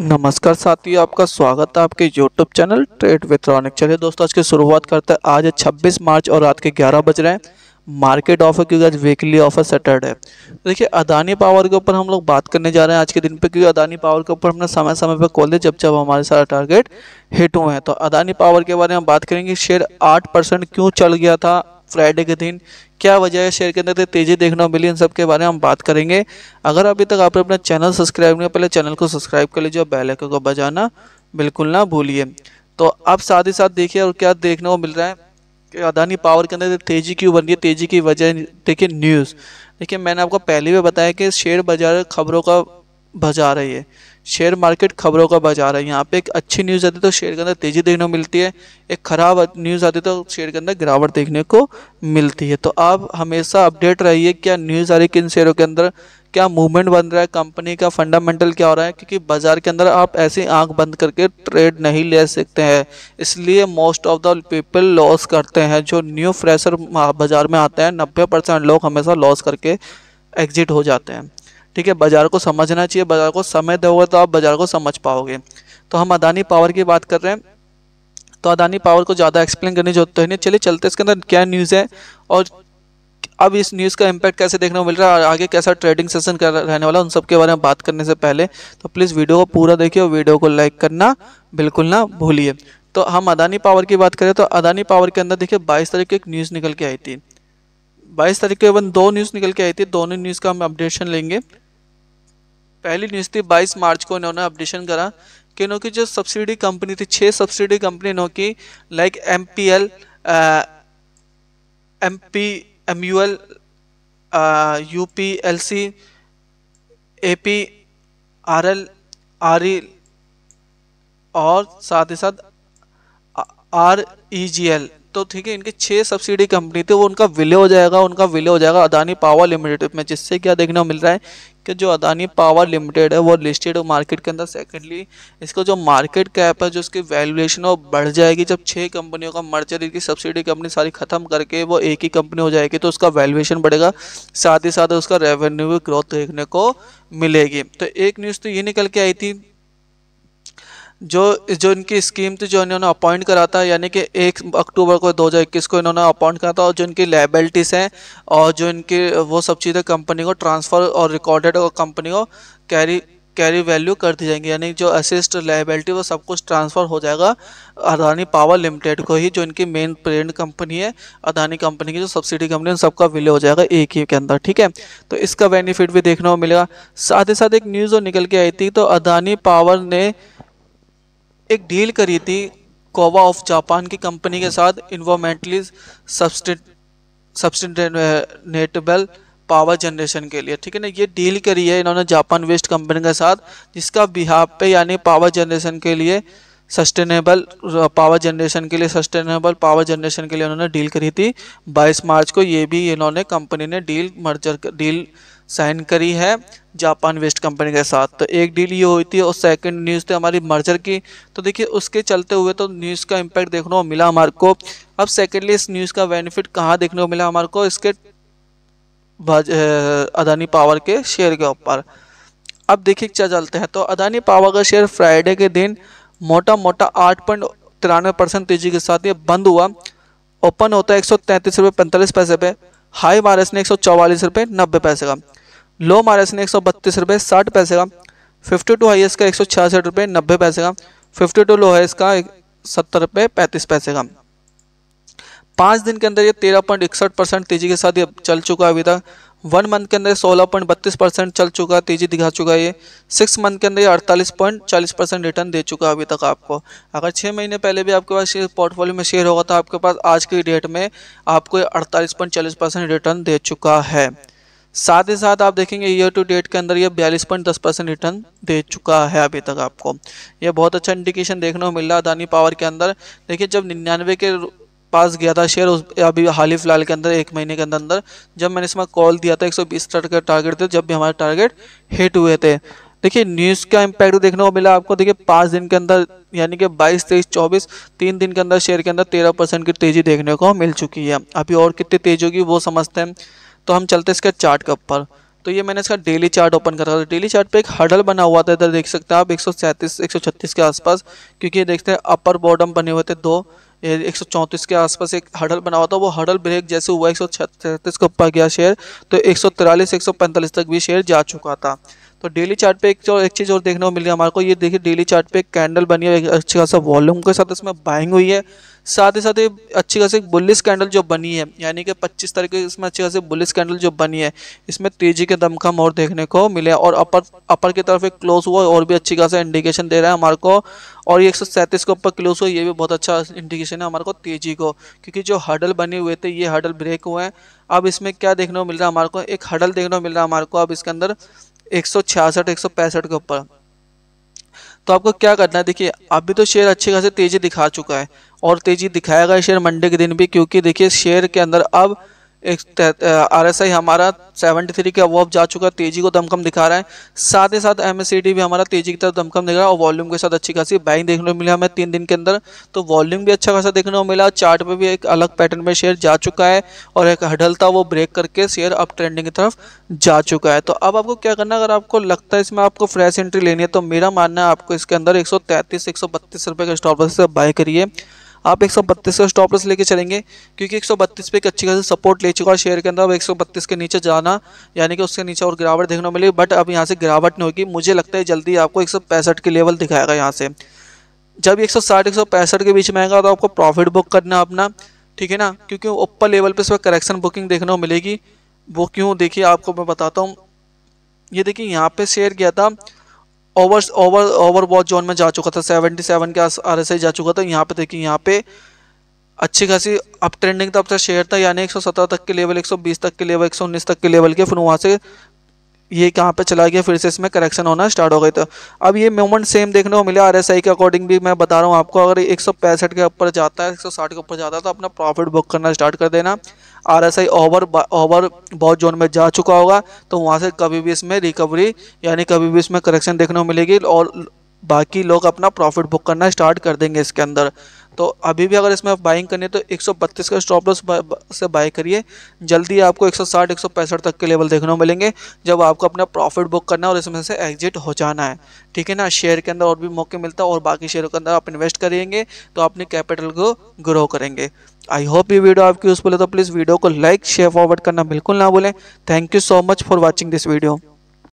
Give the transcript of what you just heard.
नमस्कार साथियों आपका स्वागत है आपके यूट्यूब चैनल ट्रेड विथ्रॉनिक चलिए दोस्तों आज की शुरुआत करते हैं आज 26 मार्च और रात के 11 बज रहे हैं मार्केट ऑफर क्योंकि आज वीकली ऑफर सेटर्ड है देखिए अदानी पावर के ऊपर हम लोग बात करने जा रहे हैं आज के दिन पे क्योंकि अदानी पावर के ऊपर हमने समय समय पर खोले जब जब हमारे सारा टारगेट हिट हुए हैं तो अदानी पावर के बारे में बात करेंगे शेयर आठ परसेंट क्यों चल गया था फ्राइडे के दिन क्या वजह है शेयर के अंदर तेजी देखना मिली इन सब के बारे में हम बात करेंगे अगर अभी तक आपने अपना चैनल सब्सक्राइब नहीं पहले चैनल को सब्सक्राइब कर लीजिए और बेलाइकन को बजाना बिल्कुल ना भूलिए तो आप साथ ही साथ देखिए और क्या देखने को मिल रहा है कि अदानी पावर के अंदर तेजी क्यों बन रही है तेजी की वजह देखिए न्यूज़ देखिए मैंने आपको पहले भी बताया कि शेयर बाजार खबरों का बाजार है ये शेयर मार्केट खबरों का बाजार है यहाँ पे एक अच्छी न्यूज़ आती है तो शेयर के अंदर तेज़ी देखने को मिलती है एक ख़राब न्यूज़ आती है तो शेयर के अंदर गिरावट देखने को मिलती है तो आप हमेशा अपडेट रहिए क्या न्यूज़ आ रही है किन शेयरों के अंदर क्या मूवमेंट बन रहा है कंपनी का फंडामेंटल क्या हो रहा है क्योंकि बाजार के अंदर आप ऐसी आंख बंद करके ट्रेड नहीं ले सकते हैं इसलिए most of the people loss करते हैं जो न्यू फ्रेशर बाजार में आते हैं नब्बे परसेंट लोग हमेशा लॉस करके एग्जिट हो जाते हैं ठीक है बाज़ार को समझना चाहिए बाज़ार को समय दोगे तो आप बाज़ार को समझ पाओगे तो हम अदानी पावर की बात कर रहे हैं तो अदानी पावर को ज़्यादा एक्सप्लेन करने की जरूरत तो है नहीं चलिए चलते इसके अंदर क्या न्यूज़ है और अब इस न्यूज़ का इम्पैक्ट कैसे देखने को मिल रहा है आगे कैसा ट्रेडिंग सेशन कर रहने वाला उन सब के बारे में बात करने से पहले तो प्लीज़ वीडियो को पूरा देखिए और वीडियो को लाइक करना बिल्कुल ना भूलिए तो हम अदानी पावर की बात करें तो अदानी पावर के अंदर देखिए बाईस तारीख को एक न्यूज़ निकल के आई थी बाईस तारीख को एवं दो न्यूज़ निकल के आई थी दोनों न्यूज़ का हम अपडेशन लेंगे पहली न्यूज़ थी 22 मार्च को इन्होंने अपडेशन करा कि इन्हों की जो सब्सिडी कंपनी थी छः सब्सिडी कंपनी इन्हों की like M P L M P M U L U P L C A P R L R E और साथ ही साथ आर ई जी एल तो ठीक है इनकी छः सब्सिडी कंपनी थी वो उनका विलय हो जाएगा उनका विलय हो जाएगा अदानी पावर लिमिटेड में जिससे क्या देखने को मिल रहा है कि जो अदानी पावर लिमिटेड है वो लिस्टेड मार्केट के अंदर सेकेंडली इसका जो मार्केट कैप है जो उसकी वैल्यूएशन वो बढ़ जाएगी जब छः कंपनियों का मर्चर इनकी सब्सिडी कंपनी सारी ख़त्म करके वो एक ही कंपनी हो जाएगी तो उसका वैल्यूएशन बढ़ेगा साथ ही साथ उसका रेवेन्यू ग्रोथ देखने को मिलेगी तो एक न्यूज़ तो ये निकल के आई थी जो जो इनकी स्कीम थी जो इन्होंने अपॉइंट करा था यानी कि एक अक्टूबर को 2021 को इन्होंने अपॉइंट करा था और जो इनकी लाइबिलिटीज़ हैं और जो इनकी वो सब चीज़ें कंपनी को ट्रांसफ़र और रिकॉर्डेड और कंपनी को कैरी कैरी वैल्यू कर दी जाएंगी यानी जो असिस्ट लाइबिलिटी वो सब कुछ ट्रांसफ़र हो जाएगा अदानी पावर लिमिटेड को ही जो इनकी मेन पेरेंट कंपनी है अदानी कंपनी की जो सब्सिडी कंपनी है सबका विलय हो जाएगा एक ही के अंदर ठीक है तो इसका बेनिफिट भी देखने को मिलेगा साथ ही साथ एक न्यूज़ और निकल के आई थी तो अदानी पावर ने एक डील करी थी कोवा ऑफ जापान की कंपनी के साथ इन्वामेंटली सब्सटेनेटेबल पावर जनरेशन के लिए ठीक है ना ये डील करी है इन्होंने जापान वेस्ट कंपनी के साथ जिसका बिहार पे यानी पावर जनरेशन के लिए सस्टेनेबल पावर जनरेशन के लिए सस्टेनेबल पावर जनरेशन के लिए उन्होंने डील करी थी 22 मार्च को ये भी इन्होंने कंपनी ने डील मर्जर डील साइन करी है जापान वेस्ट कंपनी के साथ तो एक डील ये हुई थी और सेकंड न्यूज़ थी हमारी मर्जर की तो देखिए उसके चलते हुए तो न्यूज़ का इम्पैक्ट देखने को मिला हमारे को अब सेकेंडली इस न्यूज़ का बेनिफिट कहाँ देखने को मिला हमारे को इसके अदानी पावर के शेयर के ऊपर अब देखिए क्या चलते हैं तो अदानी पावर का शेयर फ्राइडे के दिन मोटा मोटा आठ पॉइंट तिरानवे परसेंट तेजी के साथ ये बंद हुआ ओपन होता है एक सौ तैंतीस रुपये पैंतालीस पैसे पे हाई मार ने एक सौ चौवालीस रुपये नब्बे पैसे का लो मार ने एक सौ बत्तीस रुपये साठ पैसे का फिफ्टी टू हाइएस्ट का एक सौ छियासठ रुपये नब्बे पैसे का फिफ्टी टू लो हाइएस्ट का सत्तर रुपये पैंतीस पैसे का पाँच दिन के अंदर ये तेरह पॉइंट इकसठ परसेंट तेजी के साथ ये चल चुका है अभी तक वन मंथ के अंदर सोलह पॉइंट बत्तीस परसेंट चल चुका तेज़ी दिखा चुका ये सिक्स मंथ के अंदर अड़तालीस पॉइंट चालीस परसेंट रिटर्न दे चुका है अभी तक आपको अगर छः महीने पहले भी आपके पास पोर्टफोलियो में शेयर होगा तो आपके पास आज की डेट में आपको अड़तालीस पॉइंट चालीस परसेंट रिटर्न दे चुका है साथ ही साथ आप देखेंगे ईयर टू डेट के अंदर ये बयालीस पॉइंट दस परसेंट रिटर्न दे चुका है अभी तक आपको ये बहुत अच्छा इंडिकेशन देखने को मिल रहा है अदानी पावर के अंदर देखिए जब निन्यानवे के पास गया था शेयर उस अभी हाल ही फिलहाल के अंदर एक महीने के अंदर अंदर जब मैंने इसमें कॉल दिया था 120 स्टार्ट का टारगेट थे जब भी हमारे टारगेट हिट हुए थे देखिए न्यूज़ का इम्पैक्ट देखने को मिला आपको देखिए पाँच दिन के अंदर यानी कि 22, 23, 24 तीन दिन के अंदर शेयर के अंदर 13 परसेंट की तेज़ी देखने को मिल चुकी है अभी और कितनी तेज़ होगी वो समझते हैं तो हम चलते इसके चार्ट के ऊपर तो ये मैंने इसका डेली चार्ट ओपन करा था डेली चार्ट पे एक हडल बना हुआ था इधर देख सकते हैं आप एक सौ के आसपास क्योंकि ये देखते हैं अपर बॉटम बने हुए थे दो एक सौ के आसपास एक हडल बना हुआ था वो हडल ब्रेक जैसे हुआ एक सौ के ऊपर गया शेयर तो एक सौ तक भी शेयर जा चुका था तो डेली चार्ट पे एक जो एक चीज़ और देखने को मिल गया हमारे को ये देखिए डेली चार्ट पे एक कैंडल बनी है अच्छी खासा वॉल्यूम के साथ इसमें बाइंग हुई है साथ ही साथ ये अच्छी खासी बुलिस कैंडल जो बनी है यानी कि 25 तारीख को इसमें अच्छी खासी बुलिस कैंडल जो बनी है इसमें तेजी के दमखम और देखने को मिले और अपर अपर की तरफ एक क्लोज हुआ और भी अच्छी खासा इंडिकेशन दे रहा है हमारे को और ये एक के ऊपर क्लोज हुआ ये भी बहुत अच्छा इंडिकेशन है हमारे को तेजी को क्योंकि जो हडल बने हुए थे ये हडल ब्रेक हुए हैं अब इसमें क्या देखने को मिल रहा है हमारे को एक हडल देखने को मिल रहा है हमारे को अब इसके अंदर एक सौ छियासठ एक सौ पैंसठ के ऊपर तो आपको क्या करना है देखिए अभी तो शेयर अच्छी खासे तेज़ी दिखा चुका है और तेज़ी दिखाएगा शेयर मंडे के दिन भी क्योंकि देखिए शेयर के अंदर अब आर एस आई हमारा 73 के अवॉव जा चुका है तेजी को दमकम दिखा रहा है साथ ही साथ एम भी हमारा तेजी की तरफ दमकम दिख रहा है और वॉल्यूम के साथ अच्छी खासी बाइंग देखने को मिला हमें तीन दिन के अंदर तो वॉल्यूम भी अच्छा खासा देखने को मिला चार्ट पे भी एक अलग पैटर्न में शेयर जा चुका है और एक हडलता वो ब्रेक करके शेयर अप ट्रेंडिंग की तरफ जा चुका है तो अब आपको क्या करना अगर आपको लगता है इसमें आपको फ्रेश एंट्री लेनी है तो मेरा मानना है आपको इसके अंदर एक सौ तैंतीस रुपये का स्टॉप से बाय करिए आप एक सौ का स्टॉप लॉस लेके चलेंगे क्योंकि एक सौ बत्तीस पे एक अच्छी खासी सपोर्ट ले चुका है शेयर के अंदर अब एक के नीचे जाना यानी कि उसके नीचे और गिरावट देखने को मिली बट अब यहाँ से गिरावट नहीं होगी मुझे लगता है जल्दी आपको एक के लेवल दिखाएगा यहाँ से जब एक सौ के बीच में आएगा तो आपको प्रॉफिट बुक करना अपना ठीक है ना क्योंकि ऊपर लेवल पर इस पर करेक्शन बुकिंग देखने को मिलेगी वो क्यों देखिए आपको मैं बताता हूँ ये देखिए यहाँ पे शेयर किया था over over over watch zone में जा चुका था 77 के आर एस जा चुका था यहाँ पे देखिए यहाँ पे अच्छी खासी अप ट्रेंडिंग तब तक शेयर था यानी 117 तक के लेवल 120 तक के लेवल 119 तक के लेवल के फिर वहाँ से ये कहाँ पे चला गया फिर से इसमें करेक्शन होना स्टार्ट हो गई तो अब ये मोमेंट सेम देखने को मिले आर एस के अकॉर्डिंग भी मैं बता रहा हूँ आपको अगर एक सौ के ऊपर जाता है एक सौ साठ के ऊपर जाता है तो अपना प्रॉफिट बुक करना स्टार्ट कर देना R S I over over बहुत जोन में जा चुका होगा तो वहाँ से कभी भी इसमें रिकवरी यानी कभी भी इसमें करेक्शन देखने को मिलेगी और बाकी लोग अपना प्रॉफिट बुक करना स्टार्ट कर देंगे इसके अंदर तो अभी भी अगर इसमें आप बाइंग करनी है तो 132 का स्टॉप लॉस से बाई करिए जल्दी आपको 160 165 तक के लेवल देखने को मिलेंगे जब आपको अपना प्रॉफिट बुक करना है और इसमें से एग्जिट हो जाना है ठीक है ना शेयर के अंदर और भी मौके मिलता है और बाकी शेयरों के अंदर आप इन्वेस्ट करेंगे तो अपने कैपिटल को ग्रो करेंगे आई होप ये वीडियो आपकी यूज़फुल है तो प्लीज़ वीडियो को लाइक शेयर फॉरवर्ड करना बिल्कुल ना भूलें thank you so much for watching this video